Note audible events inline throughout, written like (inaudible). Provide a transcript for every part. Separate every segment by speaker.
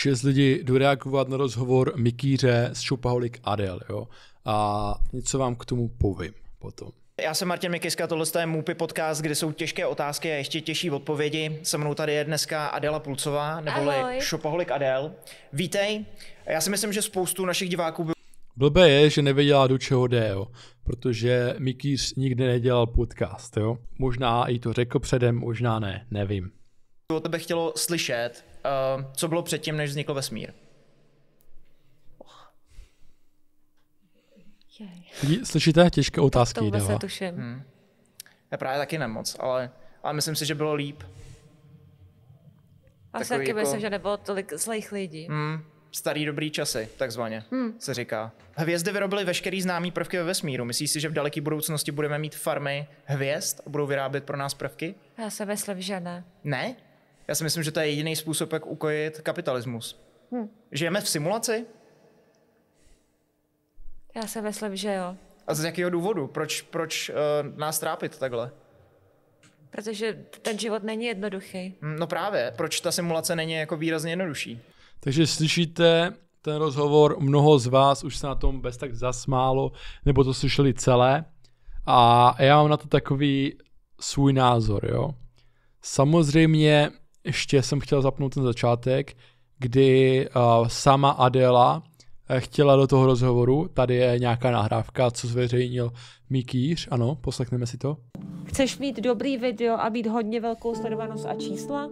Speaker 1: šest lidí jdu reagovat na rozhovor Mikýře z Šupaholik Adel. Jo? A něco vám k tomu povím potom.
Speaker 2: Já jsem Martin Mikiska, tohle je MUPI podcast, kde jsou těžké otázky a ještě těžší odpovědi. Se mnou tady je dneska Adela Pulcová, neboli Ahoj. Adel. Vítej, já si myslím, že spoustu našich diváků by...
Speaker 1: Blbé je, že nevěděla, do čeho jde, jo. protože Mikýř nikdy nedělal podcast. Jo. Možná i to řekl předem, možná ne, nevím
Speaker 2: o tebe chtělo slyšet, uh, co bylo předtím, než vznikl vesmír?
Speaker 1: Jej. Slyšíte? Těžké otázky. To vůbec netuším. Hmm.
Speaker 2: Já právě taky nemoc, ale, ale myslím si, že bylo líp. A Takový taky jako... myslím, že
Speaker 3: nebylo tolik zlejch lidí.
Speaker 2: Hmm. Starý dobrý časy, takzvaně, hmm. se říká. Hvězdy vyrobily veškerý známý prvky ve vesmíru. Myslíš si, že v daleké budoucnosti budeme mít farmy hvězd a budou vyrábět pro nás prvky?
Speaker 3: Já se myslím, že ne.
Speaker 2: Ne? Já si myslím, že to je jediný způsob, jak ukojit kapitalismus. Hmm. Žijeme v simulaci?
Speaker 3: Já se myslím, že jo.
Speaker 2: A z jakého důvodu? Proč, proč uh, nás trápit takhle?
Speaker 3: Protože ten život není jednoduchý.
Speaker 2: Hm, no právě, proč ta simulace není jako výrazně jednodušší?
Speaker 1: Takže slyšíte ten rozhovor, mnoho z vás už se na tom bez tak zasmálo, nebo to slyšeli celé. A já mám na to takový svůj názor, jo. Samozřejmě ještě jsem chtěl zapnout ten začátek, kdy uh, sama Adela eh, chtěla do toho rozhovoru. Tady je nějaká nahrávka, co zveřejnil Mikýř. Ano, poslechneme si to.
Speaker 3: Chceš mít dobrý video a mít hodně velkou sledovanost a čísla?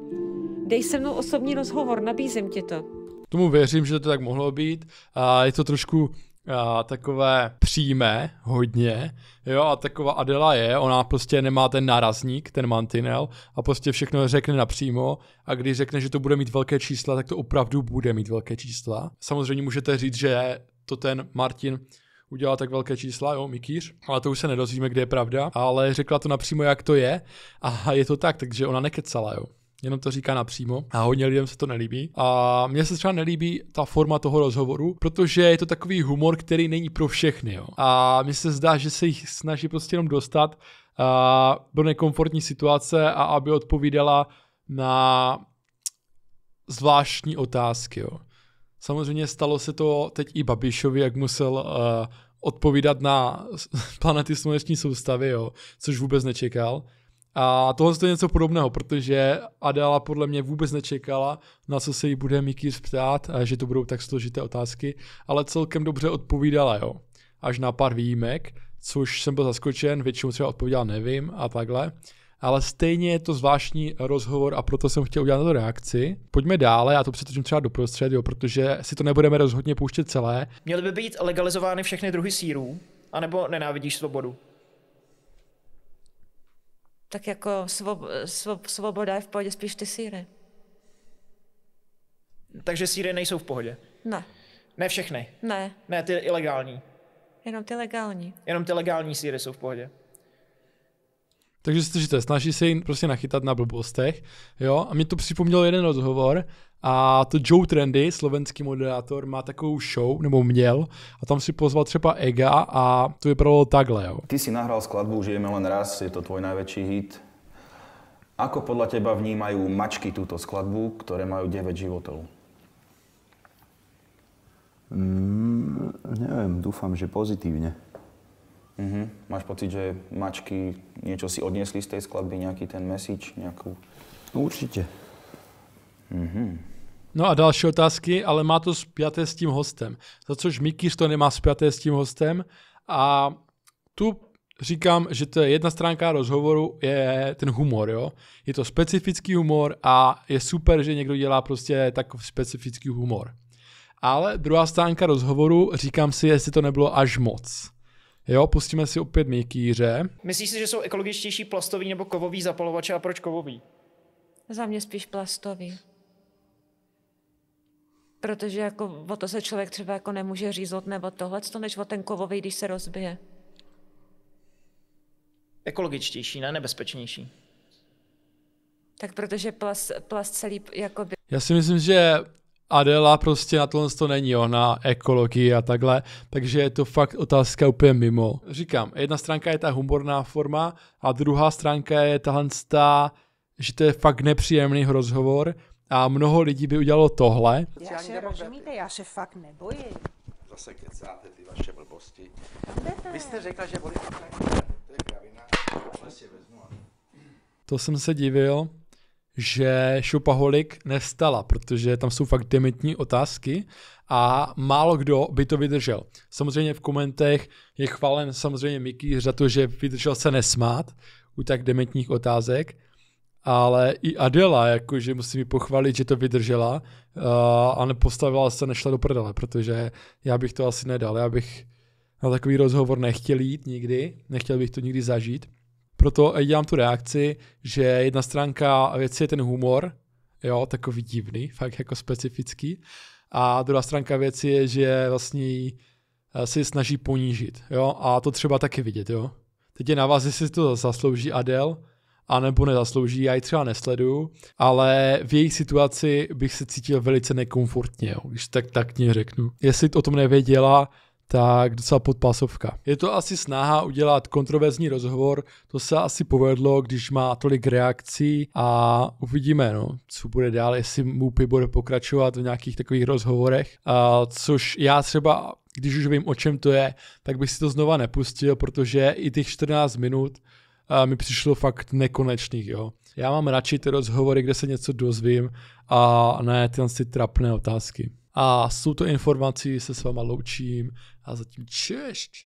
Speaker 3: Dej se mnou osobní rozhovor, nabízím ti
Speaker 1: to. Tomu věřím, že to tak mohlo být. A je to trošku a, takové přímé
Speaker 3: hodně,
Speaker 1: jo, a taková Adela je, ona prostě nemá ten nárazník, ten mantinel a prostě všechno řekne napřímo a když řekne, že to bude mít velké čísla, tak to opravdu bude mít velké čísla. Samozřejmě můžete říct, že to ten Martin udělal tak velké čísla, jo, Mikýř, ale to už se nedozvíme, kde je pravda, ale řekla to napřímo, jak to je a je to tak, takže ona nekecala, jo jenom to říká napřímo a hodně lidem se to nelíbí. A mně se třeba nelíbí ta forma toho rozhovoru, protože je to takový humor, který není pro všechny. Jo. A mně se zdá, že se jich snaží prostě jenom dostat uh, do nekomfortní situace a aby odpovídala na zvláštní otázky. Jo. Samozřejmě stalo se to teď i Babišovi, jak musel uh, odpovídat na (laughs) planety sluneční soustavy, jo, což vůbec nečekal. A tohle je něco podobného, protože Adela podle mě vůbec nečekala, na co se jí bude Mikýř ptát, a že to budou tak složité otázky, ale celkem dobře odpovídala, jo. Až na pár výjimek, což jsem byl zaskočen, většinou třeba odpovídala nevím a takhle. Ale stejně je to zvláštní rozhovor a proto jsem chtěl udělat na to reakci. Pojďme dále, já to přetočím třeba doprostřed, jo, protože si to nebudeme rozhodně pouštět celé.
Speaker 2: Měly by být legalizovány všechny druhy sírů,
Speaker 3: anebo nenávidíš svobodu? tak jako svob, svob, svoboda je v pohodě, spíš ty síry. Takže síry nejsou v pohodě? Ne. Ne všechny? Ne. Ne,
Speaker 1: ty
Speaker 2: ilegální?
Speaker 3: Jenom ty legální.
Speaker 2: Jenom ty legální síry jsou v pohodě?
Speaker 1: takže si to, že to snaží se jim prostě nachytat na blbostech, jo, a mi to připomnělo jeden rozhovor, a to Joe Trendy, slovenský moderátor, má takovou show, nebo měl, a tam si pozval třeba Ega a to vypadalo takhle. Jo.
Speaker 2: Ty si nahrál skladbu Žijeme len raz, je to tvoj největší hit. Ako podle teba vnímají mačky tuto skladbu, které mají 9 životů? Mm, nevím, doufám, že pozitivně. Mm-hmm. Máš pocit, že mačky něco si odnesli z té skladby, nějaký ten message, nějakou... No, určitě. Mm-hmm.
Speaker 1: No a další otázky, ale má to spjaté s tím hostem. Za což Mikýř to nemá spjaté s tím hostem. A tu říkám, že to je jedna stránka rozhovoru, je ten humor, jo. Je to specifický humor a je super, že někdo dělá prostě takový specifický humor. Ale druhá stránka rozhovoru, říkám si, jestli to nebylo až moc. Jo, pustíme si opět měkkýře.
Speaker 2: Myslíš si, že jsou ekologičtější plastový nebo kovový zapalovače a proč kovový?
Speaker 3: Za mě spíš plastový. Protože jako o to se člověk třeba jako nemůže řízot nebo tohle, než o ten kovový, když se rozbije.
Speaker 2: Ekologičtější, ne nebezpečnější.
Speaker 3: Tak protože plast, plast celý jakoby...
Speaker 1: Já si myslím, že Adela prostě na tohle to není, ona ekologii a takhle, takže je to fakt otázka úplně mimo. Říkám, jedna stránka je ta humorná forma a druhá stránka je tahle ta, že to je fakt nepříjemný rozhovor a mnoho lidí by udělalo tohle.
Speaker 3: Já se, rozumíte, já se fakt nebojím.
Speaker 1: Zase kecáte ty vaše blbosti. Vy jste řekla, že volíte to je kravina, si vezmu. To jsem se divil že Shopaholic nestala, protože tam jsou fakt dementní otázky a málo kdo by to vydržel. Samozřejmě v komentech je chválen samozřejmě Miky za to, že vydržel se nesmát u tak dementních otázek, ale i Adela, jakože musím mi pochválit, že to vydržela eh, a nepostavila se, nešla do prdele, protože já bych to asi nedal, já bych na takový rozhovor nechtěl jít nikdy, nechtěl bych to nikdy zažít proto dělám tu reakci, že jedna stránka věci je ten humor, jo, takový divný, fakt jako specifický, a druhá stránka věci je, že vlastně si eh, snaží ponížit, jo, a to třeba taky vidět, jo. Teď je na vás, jestli to zaslouží Adel, anebo nezaslouží, já ji třeba nesleduju, ale v jejich situaci bych se cítil velice nekomfortně, jo, když tak tak mě řeknu. Jestli o tom nevěděla, tak docela podpásovka. Je to asi snaha udělat kontroverzní rozhovor, to se asi povedlo, když má tolik reakcí a uvidíme, no, co bude dál, jestli Moopy bude pokračovat v nějakých takových rozhovorech, a což já třeba když už vím, o čem to je, tak bych si to znova nepustil, protože i těch 14 minut a mi přišlo fakt nekonečných, jo. Já mám radši ty rozhovory, kde se něco dozvím a ne ty trapné otázky a s touto informací se s váma loučím a zatím češť.